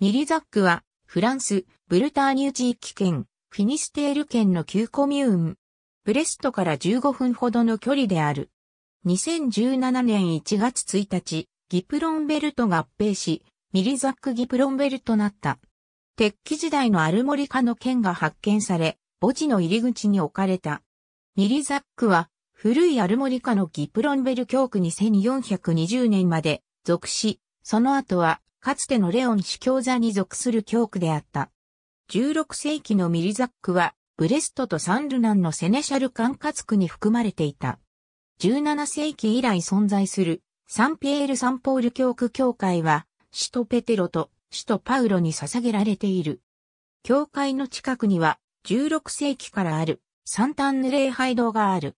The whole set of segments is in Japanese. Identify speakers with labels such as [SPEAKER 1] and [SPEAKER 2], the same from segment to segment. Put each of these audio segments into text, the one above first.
[SPEAKER 1] ミリザックは、フランス、ブルターニュ地域圏、フィニステール県の旧コミューン。ブレストから15分ほどの距離である。2017年1月1日、ギプロンベルト合併し、ミリザック・ギプロンベルとなった。鉄器時代のアルモリカの剣が発見され、墓地の入り口に置かれた。ミリザックは、古いアルモリカのギプロンベル教区に1420年まで属し、その後はかつてのレオン主教座に属する教区であった。16世紀のミリザックは、ブレストとサンルナンのセネシャル管轄区に含まれていた。17世紀以来存在するサンピエール・サンポール教区教会は、首都ペテロと首都パウロに捧げられている。教会の近くには、16世紀からあるサンタンヌ礼拝堂がある。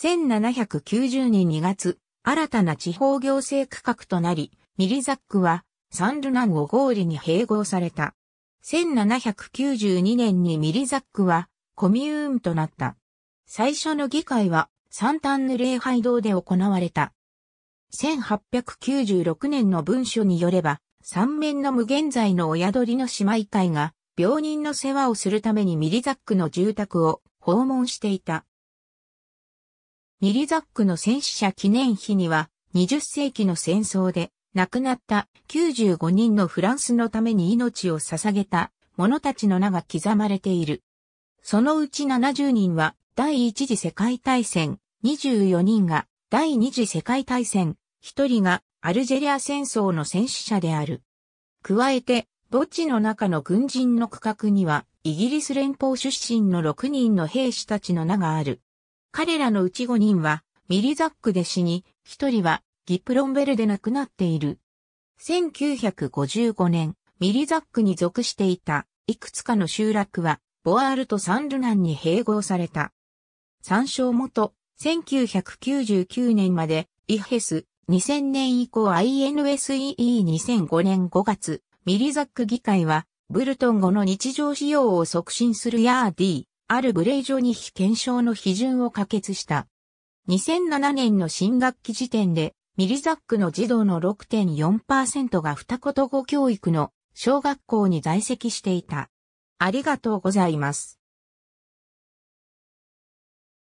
[SPEAKER 1] 1790年2月、新たな地方行政区画となり、ミリザックはサンルナンゴ・ゴーリに併合された。1792年にミリザックはコミューンとなった。最初の議会はサンタンヌ礼拝堂で行われた。1896年の文書によれば、三面の無限在の親鳥の姉妹会が病人の世話をするためにミリザックの住宅を訪問していた。ミリザックの戦死者記念碑には20世紀の戦争で亡くなった95人のフランスのために命を捧げた者たちの名が刻まれている。そのうち70人は第一次世界大戦、24人が第二次世界大戦、1人がアルジェリア戦争の戦死者である。加えて、墓地の中の軍人の区画には、イギリス連邦出身の6人の兵士たちの名がある。彼らのうち5人は、ミリザックで死に、1人はギプロンベルで亡くなっている。1955年、ミリザックに属していた、いくつかの集落は、ボアールとサンルナンに併合された。参照元、1999年まで、イヘス、2000年以降 INSEE2005 年5月、ミリザック議会は、ブルトン語の日常使用を促進するヤーディー、あるブレイジョニヒ検証の批准を可決した。2007年の新学期時点で、ミリザックの児童の6.4%が二言語教育の小学校に在籍していた。ありがとうございます。